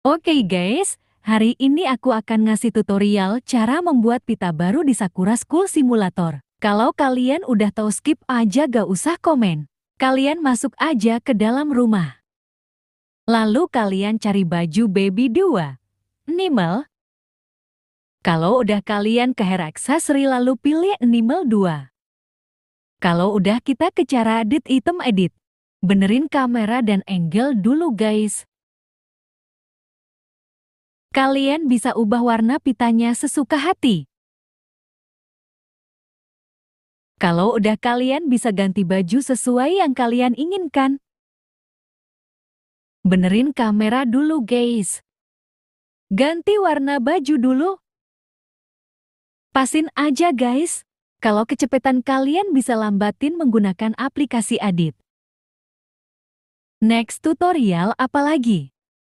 Oke okay guys, hari ini aku akan ngasih tutorial cara membuat pita baru di Sakura School Simulator. Kalau kalian udah tahu skip aja gak usah komen. Kalian masuk aja ke dalam rumah. Lalu kalian cari baju baby 2. Nimel. Kalau udah kalian ke hair accessory lalu pilih Nimel 2. Kalau udah kita ke cara edit item edit. Benerin kamera dan angle dulu guys. Kalian bisa ubah warna pitanya sesuka hati. Kalau udah kalian bisa ganti baju sesuai yang kalian inginkan. Benerin kamera dulu guys. Ganti warna baju dulu. Pasin aja guys. Kalau kecepatan kalian bisa lambatin menggunakan aplikasi Adit. Next tutorial apa lagi?